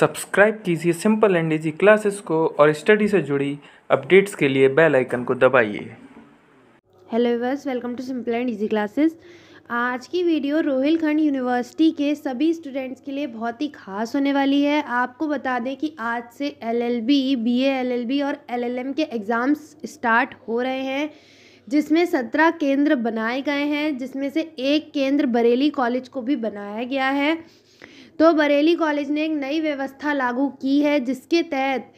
subscribe कीजिए simple and easy classes को और स्टडी से जुड़ी अपडेट्स के लिए बेल आइकन को दबाइए हेलो एवर्स welcome to simple and easy classes आज की वीडियो रोहिलखंड यूनिवर्सिटी के सभी स्टूडेंट्स के लिए बहुत ही खास होने वाली है आपको बता दें कि आज से एलएलबी, एल बी और एलएलएम के एग्ज़ाम्स स्टार्ट हो रहे हैं जिसमें सत्रह केंद्र बनाए गए हैं जिसमें से एक केंद्र बरेली कॉलेज को भी बनाया गया है तो बरेली कॉलेज ने एक नई व्यवस्था लागू की है जिसके तहत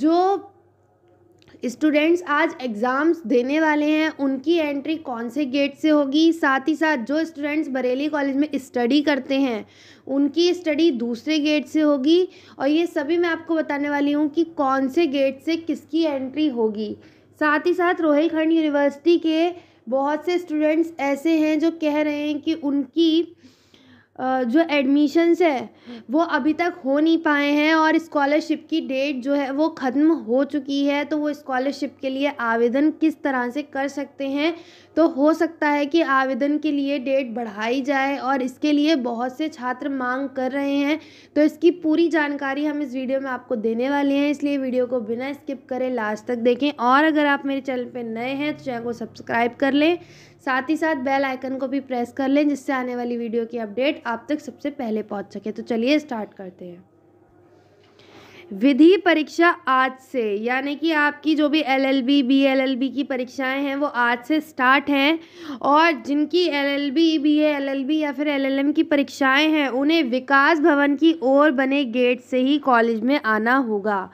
जो स्टूडेंट्स आज एग्ज़ाम्स देने वाले हैं उनकी एंट्री कौन से गेट से होगी साथ ही साथ जो स्टूडेंट्स बरेली कॉलेज में स्टडी करते हैं उनकी स्टडी दूसरे गेट से होगी और ये सभी मैं आपको बताने वाली हूँ कि कौन से गेट से किसकी एंट्री होगी साथ ही साथ रोहिलखंड यूनिवर्सिटी के बहुत से स्टूडेंट्स ऐसे हैं जो कह रहे हैं कि उनकी जो एडमिशन्स है वो अभी तक हो नहीं पाए हैं और इस्कॉलरशिप की डेट जो है वो ख़त्म हो चुकी है तो वो इस्कॉलरशिप के लिए आवेदन किस तरह से कर सकते हैं तो हो सकता है कि आवेदन के लिए डेट बढ़ाई जाए और इसके लिए बहुत से छात्र मांग कर रहे हैं तो इसकी पूरी जानकारी हम इस वीडियो में आपको देने वाले हैं इसलिए वीडियो को बिना स्किप करें लास्ट तक देखें और अगर आप मेरे चैनल पर नए हैं तो चैनल को सब्सक्राइब कर लें साथ ही साथ बेल आइकन को भी प्रेस कर लें जिससे आने वाली वीडियो की अपडेट आप तक सबसे पहले पहुंच सके तो चलिए स्टार्ट करते हैं विधि परीक्षा आज से यानी कि आपकी जो भी एलएलबी बीएलएलबी की परीक्षाएं हैं वो आज से स्टार्ट हैं और जिनकी एलएलबी बीएलएलबी या फिर एलएलएम की परीक्षाएं हैं उन्हें विकास भवन की ओर बने गेट से ही कॉलेज में आना होगा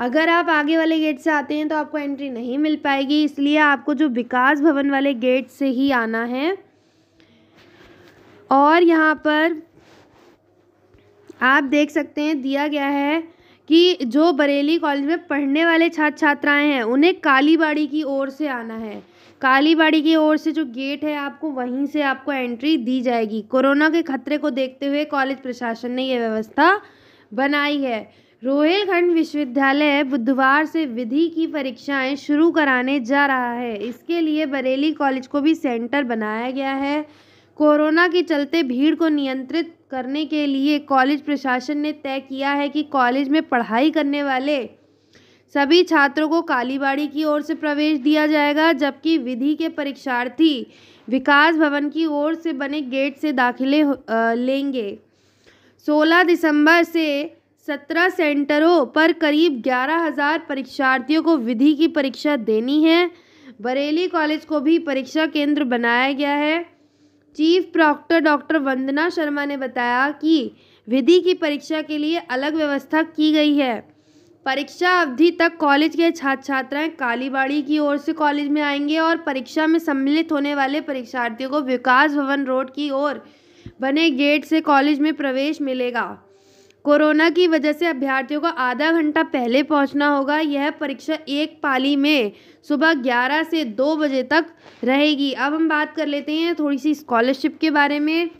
अगर आप आगे वाले गेट से आते हैं तो आपको एंट्री नहीं मिल पाएगी इसलिए आपको जो विकास भवन वाले गेट से ही आना है और यहाँ पर आप देख सकते हैं दिया गया है कि जो बरेली कॉलेज में पढ़ने वाले छात्र छात्राएं हैं उन्हें कालीबाड़ी की ओर से आना है कालीबाड़ी की ओर से जो गेट है आपको वहीं से आपको एंट्री दी जाएगी कोरोना के खतरे को देखते हुए कॉलेज प्रशासन ने ये व्यवस्था बनाई है रोहिलखंड विश्वविद्यालय बुधवार से विधि की परीक्षाएं शुरू कराने जा रहा है इसके लिए बरेली कॉलेज को भी सेंटर बनाया गया है कोरोना के चलते भीड़ को नियंत्रित करने के लिए कॉलेज प्रशासन ने तय किया है कि कॉलेज में पढ़ाई करने वाले सभी छात्रों को कालीबाड़ी की ओर से प्रवेश दिया जाएगा जबकि विधि के परीक्षार्थी विकास भवन की ओर से बने गेट से दाखिले लेंगे 16 दिसंबर से सत्रह सेंटरों पर करीब ग्यारह हज़ार परीक्षार्थियों को विधि की परीक्षा देनी है बरेली कॉलेज को भी परीक्षा केंद्र बनाया गया है chief proctor doctor Vandana Sharma ने बताया कि विधि की परीक्षा के लिए अलग व्यवस्था की गई है परीक्षा अवधि तक कॉलेज के छात्र छात्राएं कालीबाड़ी की ओर से कॉलेज में आएंगे और परीक्षा में सम्मिलित होने वाले परीक्षार्थियों को विकास भवन रोड की ओर बने गेट से कॉलेज में प्रवेश मिलेगा कोरोना की वजह से अभ्यर्थियों को आधा घंटा पहले पहुंचना होगा यह परीक्षा एक पाली में सुबह ग्यारह से दो बजे तक रहेगी अब हम बात कर लेते हैं थोड़ी सी स्कॉलरशिप के बारे में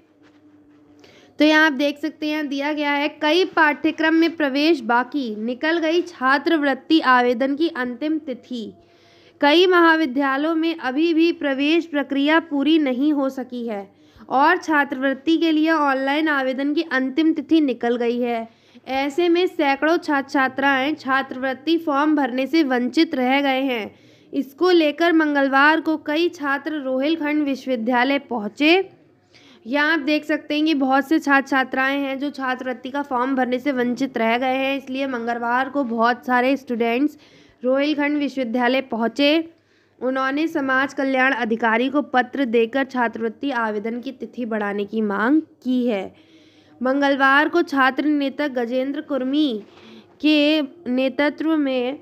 तो यहाँ आप देख सकते हैं दिया गया है कई पाठ्यक्रम में प्रवेश बाकी निकल गई छात्रवृत्ति आवेदन की अंतिम तिथि कई महाविद्यालयों में अभी भी प्रवेश प्रक्रिया पूरी नहीं हो सकी है और छात्रवृत्ति के लिए ऑनलाइन आवेदन की अंतिम तिथि निकल गई है ऐसे में सैकड़ों छात्र छात्राएं छात्रवृत्ति फॉर्म भरने से वंचित रह गए हैं इसको लेकर मंगलवार को कई छात्र रोहिलखंड विश्वविद्यालय पहुंचे यहाँ आप देख सकते हैं कि बहुत से छात्र छात्राएं हैं जो छात्रवृत्ति का फॉर्म भरने से वंचित रह गए हैं इसलिए मंगलवार को बहुत सारे स्टूडेंट्स रोहिलखंड विश्वविद्यालय पहुँचे उन्होंने समाज कल्याण अधिकारी को पत्र देकर छात्रवृत्ति आवेदन की तिथि बढ़ाने की मांग की है मंगलवार को छात्र नेता गजेंद्र कुर्मी के नेतृत्व में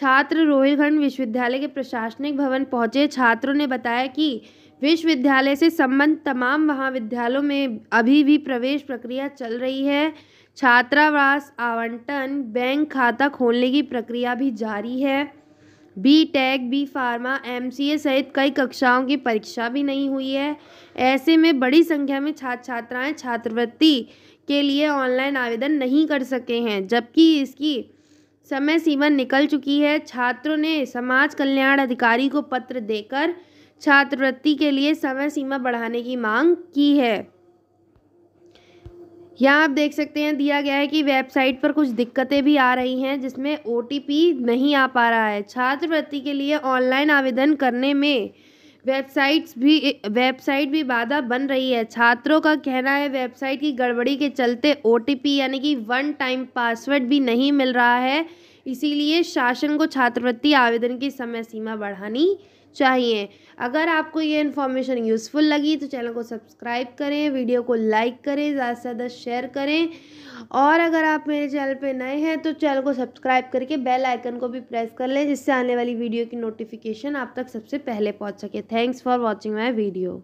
छात्र रोहिलखंड विश्वविद्यालय के प्रशासनिक भवन पहुंचे छात्रों ने बताया कि विश्वविद्यालय से संबंध तमाम महाविद्यालयों में अभी भी प्रवेश प्रक्रिया चल रही है छात्रावास आवंटन बैंक खाता खोलने की प्रक्रिया भी जारी है B tech B pharma M C A सहित कई कक्षाओं की परीक्षा भी नहीं हुई है ऐसे में बड़ी संख्या में छात्र छात्राएं छात्रवृत्ति के लिए ऑनलाइन आवेदन नहीं कर सके हैं जबकि इसकी समय सीमा निकल चुकी है छात्रों ने समाज कल्याण अधिकारी को पत्र देकर छात्रवृत्ति के लिए समय सीमा बढ़ाने की मांग की है यहाँ आप देख सकते हैं दिया गया है कि वेबसाइट पर कुछ दिक्कतें भी आ रही हैं जिसमें ओ नहीं आ पा रहा है छात्रवृत्ति के लिए ऑनलाइन आवेदन करने में वेबसाइट्स भी वेबसाइट भी बाधा बन रही है छात्रों का कहना है वेबसाइट की गड़बड़ी के चलते ओ यानी कि वन टाइम पासवर्ड भी नहीं मिल रहा है इसीलिए शासन को छात्रवृत्ति आवेदन की समय सीमा बढ़ानी चाहिए अगर आपको ये इन्फॉर्मेशन यूज़फुल लगी तो चैनल को सब्सक्राइब करें वीडियो को लाइक करें ज़्यादा से ज़्यादा शेयर करें और अगर आप मेरे चैनल पे नए हैं तो चैनल को सब्सक्राइब करके बेल आइकन को भी प्रेस कर लें जिससे आने वाली वीडियो की नोटिफिकेशन आप तक सबसे पहले पहुँच सके thanks for watching my video